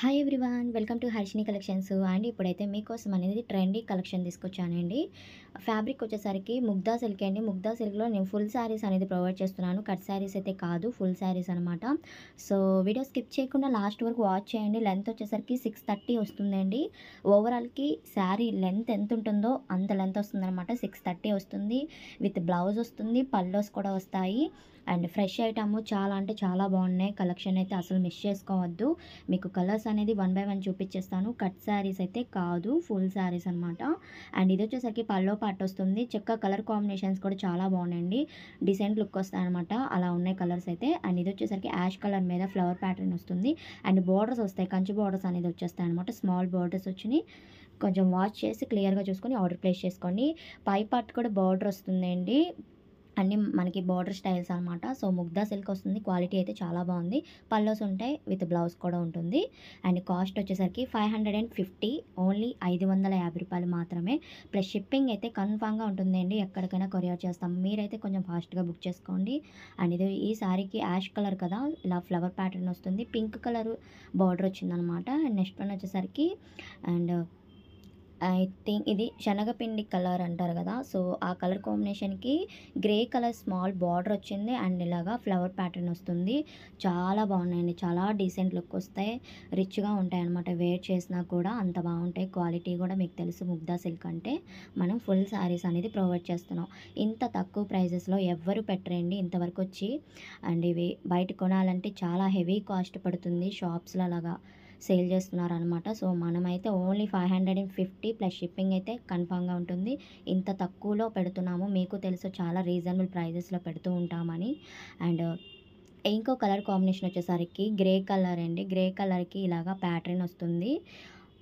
hi everyone welcome to Harshini collections and ఇప్పుడైతే మీకోసం అనేది ట్రెండీ కలెక్షన్ తీసుకొచ్చానండి ఫ్యాబ్రిక్ వచ్చేసరికి ముగ్దా సిల్క్ అండి ముగ్దా సిల్క్లో నేను ఫుల్ శారీస్ అనేది ప్రొవైడ్ చేస్తున్నాను కట్ శారీస్ అయితే కాదు ఫుల్ శారీస్ అనమాట సో వీడియో స్కిప్ చేయకుండా లాస్ట్ వరకు వాచ్ చేయండి లెంత్ వచ్చేసరికి సిక్స్ థర్టీ వస్తుందండి ఓవరాల్కి శారీ లెంత్ ఎంత ఉంటుందో అంత లెంత్ వస్తుందనమాట సిక్స్ థర్టీ వస్తుంది విత్ బ్లౌజ్ వస్తుంది పల్లోస్ కూడా వస్తాయి అండ్ ఫ్రెష్ ఐటమ్ చాలా అంటే చాలా బాగున్నాయి కలెక్షన్ అయితే అసలు మిస్ చేసుకోవద్దు మీకు కలర్స్ అనేది వన్ బై వన్ చూపించేస్తాను కట్ శారీస్ అయితే కాదు ఫుల్ శారీస్ అనమాట అండ్ ఇది వచ్చేసరికి పల్లో పాటు వస్తుంది చెక్క కలర్ కాంబినేషన్స్ కూడా చాలా బాగున్నాయండి డిసెంట్ లుక్ వస్తాయి అనమాట అలా ఉన్నాయి కలర్స్ అయితే అండ్ ఇది వచ్చేసరికి యాష్ కలర్ మీద ఫ్లవర్ ప్యాటర్న్ వస్తుంది అండ్ బోర్డర్స్ వస్తాయి కంచి బార్డర్స్ అనేది వచ్చేస్తాయి అనమాట స్మాల్ బార్డర్స్ వచ్చినాయి కొంచెం వాష్ చేసి క్లియర్గా చూసుకొని ఆర్డర్ ప్లేస్ చేసుకోండి పై పార్ట్ కూడా బార్డర్ వస్తుందండి అన్ని మనకి బార్డర్ స్టైల్స్ అనమాట సో ముగ్దా సిల్క్ వస్తుంది క్వాలిటీ అయితే చాలా బాగుంది పల్లోస్ ఉంటాయి విత్ బ్లౌజ్ కూడా ఉంటుంది అండ్ కాస్ట్ వచ్చేసరికి five hundred and fifty only ఐదు వందల యాభై రూపాయలు మాత్రమే ప్లస్ షిప్పింగ్ అయితే కన్ఫామ్గా ఉంటుందండి ఎక్కడికైనా కొరియర్ చేస్తాం మీరైతే కొంచెం ఫాస్ట్గా బుక్ చేసుకోండి అండ్ ఇది ఈ సారీకి యాష్ కలర్ కదా ఇలా ఫ్లవర్ ప్యాటర్న్ వస్తుంది పింక్ కలర్ బార్డర్ వచ్చిందనమాట నెక్స్ట్ వన్ వచ్చేసరికి అండ్ ఐ థింక్ ఇది శనగపిండి కలర్ అంటారు కదా సో ఆ కలర్ కాంబినేషన్కి గ్రే కలర్ స్మాల్ బార్డర్ వచ్చింది అండ్ ఇలాగా ఫ్లవర్ ప్యాటర్న్ వస్తుంది చాలా బాగున్నాయండి చాలా డీసెంట్ లుక్ వస్తాయి రిచ్గా ఉంటాయి అనమాట వేర్ చేసినా కూడా అంత బాగుంటాయి క్వాలిటీ కూడా మీకు తెలుసు ముగ్ధా సిల్క్ అంటే మనం ఫుల్ శారీస్ అనేది ప్రొవైడ్ చేస్తున్నాం ఇంత తక్కువ ప్రైజెస్లో ఎవ్వరు పెట్టరండి ఇంతవరకు వచ్చి అండ్ ఇవి బయట కొనాలంటే చాలా హెవీ కాస్ట్ పడుతుంది షాప్స్లో అలాగా సేల్ చేస్తున్నారు అనమాట సో మనమైతే only five hundred and fifty plus shipping అయితే కన్ఫామ్గా ఉంటుంది ఇంత తక్కువలో పెడుతున్నాము మీకు తెలుసు చాలా రీజనబుల్ ప్రైజెస్లో పెడుతూ ఉంటామని అండ్ ఇంకో కలర్ కాంబినేషన్ వచ్చేసరికి గ్రే కలర్ అండి గ్రే కలర్కి ఇలాగా ప్యాటర్న్ వస్తుంది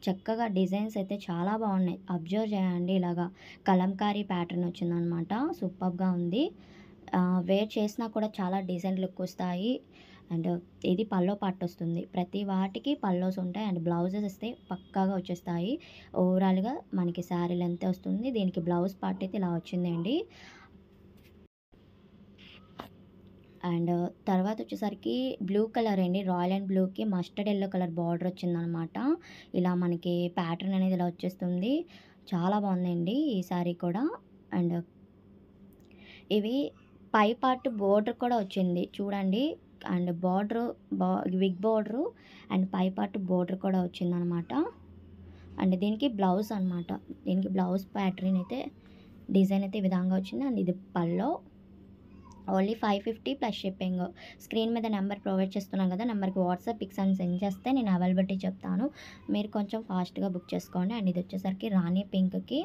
చక్కగా డిజైన్స్ అయితే చాలా బాగున్నాయి అబ్జర్వ్ చేయండి ఇలాగా కలంకారీ ప్యాటర్న్ వచ్చిందనమాట సూపర్గా ఉంది వేర్ చేసినా కూడా చాలా డిజైన్ లుక్ వస్తాయి అండ్ ఇది పల్లో పట్టు వస్తుంది ప్రతి వాటికి పల్లోస్ ఉంటాయి అండ్ బ్లౌజెస్ వస్తే పక్కాగా వచ్చేస్తాయి ఓవరాల్గా మనకి శారీ లెంత్ వస్తుంది దీనికి బ్లౌజ్ పార్ట్ అయితే ఇలా వచ్చిందండి అండ్ తర్వాత వచ్చేసరికి బ్లూ కలర్ అండి రాయల్ అండ్ బ్లూకి మస్టర్డ్ ఎల్లో కలర్ బార్డర్ వచ్చిందనమాట ఇలా మనకి ప్యాటర్న్ అనేది ఇలా వచ్చేస్తుంది చాలా బాగుందండి ఈ శారీ కూడా అండ్ ఇవి పై పార్ట్ బోర్డర్ కూడా వచ్చింది చూడండి అండ్ బార్డరు బా విగ్ బార్డరు అండ్ పై పార్ట్ బార్డర్ కూడా వచ్చిందనమాట అండ్ దీనికి బ్లౌజ్ అనమాట దీనికి బ్లౌజ్ ప్యాటర్న్ అయితే డిజైన్ అయితే విధంగా వచ్చింది అండ్ ఇది pallu only five fifty plus shipping screen మీద నెంబర్ ప్రొవైడ్ చేస్తున్నాను కదా నెంబర్కి వాట్సాప్ పిక్స్ అని సెండ్ చేస్తే నేను అవైలబిలిటీ చెప్తాను మీరు కొంచెం ఫాస్ట్గా బుక్ చేసుకోండి అండ్ ఇది వచ్చేసరికి రాణి పింక్కి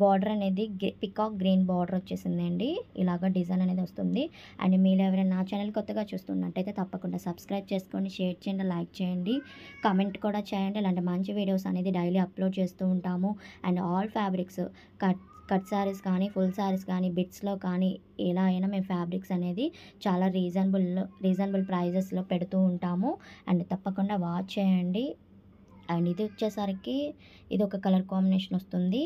బార్డర్ అనేది పికాక్ గ్రీన్ బార్డర్ వచ్చేసిందండి ఇలాగ డిజైన్ అనేది వస్తుంది అండ్ మీరు ఎవరైనా నా ఛానల్ కొత్తగా చూస్తున్నట్టయితే తప్పకుండా సబ్స్క్రైబ్ చేసుకోండి షేర్ చేయండి లైక్ చేయండి కమెంట్ కూడా చేయండి ఇలాంటి మంచి వీడియోస్ అనేది డైలీ అప్లోడ్ చేస్తూ ఉంటాము and all fabrics cut cut saris కానీ ఫుల్ శారీస్ కానీ బిట్స్లో కానీ ఎలా అయినా మేము ఫ్యాబ్రిక్స్ అనేది చాలా రీజనబుల్ రీజనబుల్ ప్రైజెస్లో పెడుతూ ఉంటాము అండ్ తప్పకుండా వాచ్ చేయండి అండ్ ఇది వచ్చేసరికి ఇది ఒక కలర్ కాంబినేషన్ వస్తుంది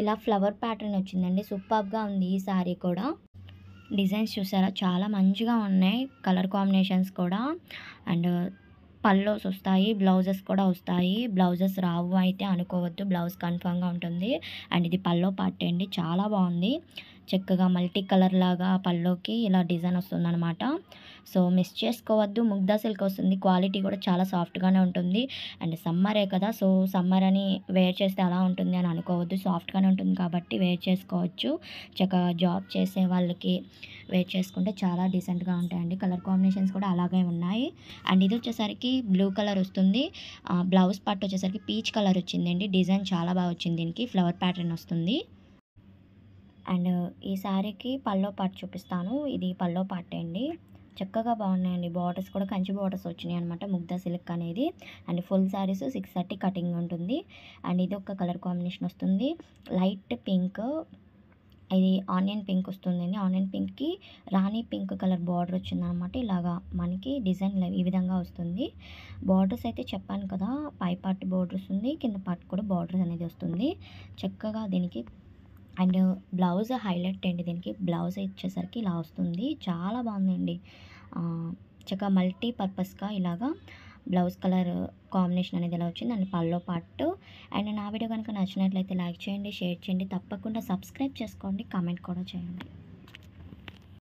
ఇలా ఫ్లవర్ ప్యాటర్న్ వచ్చిందండి సూపర్గా ఉంది ఈ శారీ కూడా డిజైన్స్ చూసారా చాలా మంచిగా ఉన్నాయి కలర్ కాంబినేషన్స్ కూడా అండ్ పల్లోస్ వస్తాయి బ్లౌజెస్ కూడా వస్తాయి బ్లౌజెస్ రావు అయితే అనుకోవద్దు బ్లౌజ్ కన్ఫామ్గా ఉంటుంది అండ్ ఇది పల్లో పార్టీ అండి చాలా బాగుంది చక్కగా మల్టీ కలర్ లాగా పళ్ళోకి ఇలా డిజైన్ వస్తుంది అనమాట సో మిస్ చేసుకోవద్దు ముగ్దా సిల్క్ వస్తుంది క్వాలిటీ కూడా చాలా సాఫ్ట్గానే ఉంటుంది అండ్ సమ్మరే కదా సో సమ్మర్ అని వేర్ చేస్తే అలా ఉంటుంది అని అనుకోవద్దు సాఫ్ట్గానే ఉంటుంది కాబట్టి వేర్ చేసుకోవచ్చు చక్కగా జాబ్ చేసే వాళ్ళకి వేర్ చేసుకుంటే చాలా డీసెంట్గా ఉంటాయండి కలర్ కాంబినేషన్స్ కూడా అలాగే ఉన్నాయి అండ్ ఇది వచ్చేసరికి బ్లూ కలర్ వస్తుంది బ్లౌజ్ పట్టు వచ్చేసరికి పీచ్ కలర్ వచ్చిందండి డిజైన్ చాలా బాగా వచ్చింది దీనికి ఫ్లవర్ ప్యాటర్న్ వస్తుంది అండ్ ఈ శారీకి పల్లో పార్ట్ చూపిస్తాను ఇది పల్లో పార్ట్ అండి చక్కగా బాగున్నాయండి బార్డర్స్ కూడా కంచి బార్డర్స్ వచ్చినాయి అనమాట ముగ్ధా సిల్క్ అనేది and full saris six thirty cutting ఉంటుంది అండ్ ఇది ఒక కలర్ కాంబినేషన్ వస్తుంది లైట్ పింక్ ఇది ఆనియన్ పింక్ వస్తుందండి ఆనియన్ పింక్కి రాణి పింక్ కలర్ బార్డర్ వచ్చిందనమాట ఇలాగా మనకి డిజైన్ ఈ విధంగా వస్తుంది బార్డర్స్ అయితే చెప్పాను కదా పై పార్ట్ బార్డర్స్ ఉంది కింద పార్ట్ కూడా బార్డర్స్ అనేది వస్తుంది చక్కగా దీనికి అండ్ బ్లౌజ్ హైలైట్ అండి దీనికి బ్లౌజ్ ఇచ్చేసరికి ఇలా వస్తుంది చాలా బాగుందండి చక్కగా మల్టీ పర్పస్గా ఇలాగా బ్లౌజ్ కలర్ కాంబినేషన్ అనేది ఎలా వచ్చింది అండ్ పళ్ళో పాటు అండ్ నా వీడియో కనుక నచ్చినట్లయితే లైక్ చేయండి షేర్ చేయండి తప్పకుండా సబ్స్క్రైబ్ చేసుకోండి కామెంట్ కూడా చేయండి